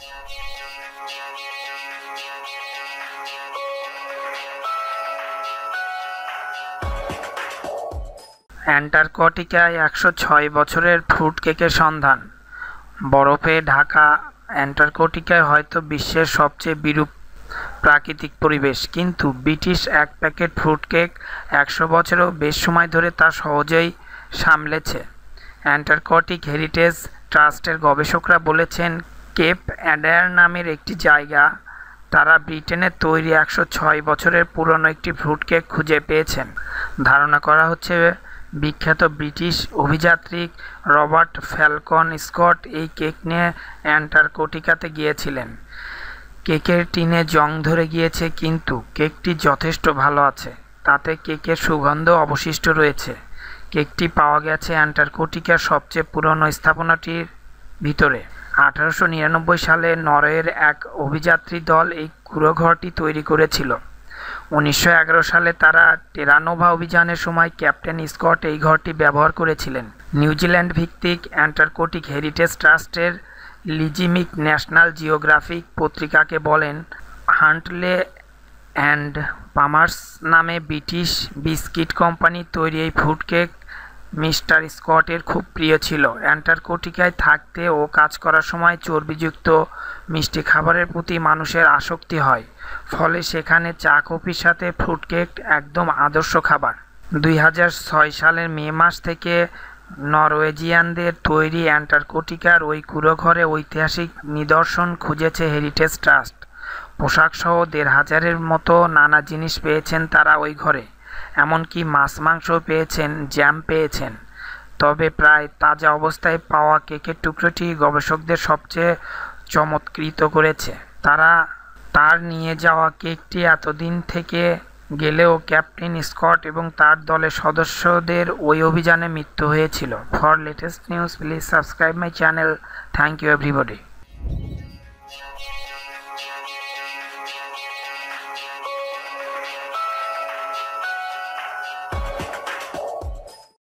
অ্যান্টার্কটিকায় একশো ছয় বছরের ফ্রুট কেকের সন্ধান বরফে ঢাকা অ্যান্টার্কটিকায় হয়তো বিশ্বের সবচেয়ে বিরূপ প্রাকৃতিক পরিবেশ কিন্তু ব্রিটিশ এক প্যাকেট ফ্রুট কেক একশো বছরও বেশ সময় ধরে তা সহজেই সামলেছে অ্যান্টার্কটিক হেরিটেজ ট্রাস্টের গবেষকরা বলেছেন কেপ অ্যাডার নামের একটি জায়গা তারা ব্রিটেনের তৈরি একশো ছয় বছরের পুরনো একটি ফ্রুটকেক খুঁজে পেয়েছেন ধারণা করা হচ্ছে বিখ্যাত ব্রিটিশ অভিযাত্রিক রবার্ট ফ্যালকন স্কট এই কেক নিয়ে অ্যান্টার্কটিকাতে গিয়েছিলেন কেকের টিনে জং ধরে গিয়েছে কিন্তু কেকটি যথেষ্ট ভালো আছে তাতে কেকের সুগন্ধ অবশিষ্ট রয়েছে কেকটি পাওয়া গেছে অ্যান্টার্কটিকার সবচেয়ে পুরনো স্থাপনাটির ভিতরে আঠারোশো নিরানব্বই সালে নরওয়ের এক অভিযাত্রী দল এই কুড়োঘরটি তৈরি করেছিল উনিশশো সালে তারা টেরানোভা অভিযানের সময় ক্যাপ্টেন স্কট এই ঘরটি ব্যবহার করেছিলেন নিউজিল্যান্ড ভিত্তিক অ্যান্টারকোটিক হেরিটেজ ট্রাস্টের লিজিমিক ন্যাশনাল জিওগ্রাফিক পত্রিকাকে বলেন হান্টলে অ্যান্ড পামার্স নামে ব্রিটিশ বিস্কিট কোম্পানি তৈরি এই ফুড কেক মিস্টার স্কটের খুব প্রিয় ছিল অ্যান্টার্কটিকায় থাকতে ও কাজ করার সময় চর্বিযুক্ত মিষ্টি খাবারের প্রতি মানুষের আসক্তি হয় ফলে সেখানে চা কফির সাথে ফ্রুটকেক একদম আদর্শ খাবার দুই হাজার ছয় সালের মে মাস থেকে নরওয়েজিয়ানদের তৈরি অ্যান্টার্কটিকার ওই কুড়োঘরে ঐতিহাসিক নিদর্শন খুঁজেছে হেরিটেজ ট্রাস্ট পোশাকসহ দেড় হাজারের মতো নানা জিনিস পেয়েছেন তারা ওই ঘরে এমনকি মাছ মাংসও পেয়েছেন জ্যাম পেয়েছেন তবে প্রায় তাজা অবস্থায় পাওয়া কেকের টুকরোটি গবেষকদের সবচেয়ে চমৎকৃত করেছে তারা তার নিয়ে যাওয়া কেকটি এতদিন থেকে গেলেও ক্যাপ্টেন স্কট এবং তার দলের সদস্যদের ওই অভিযানে মৃত্যু হয়েছিল for latest news please subscribe my channel thank you everybody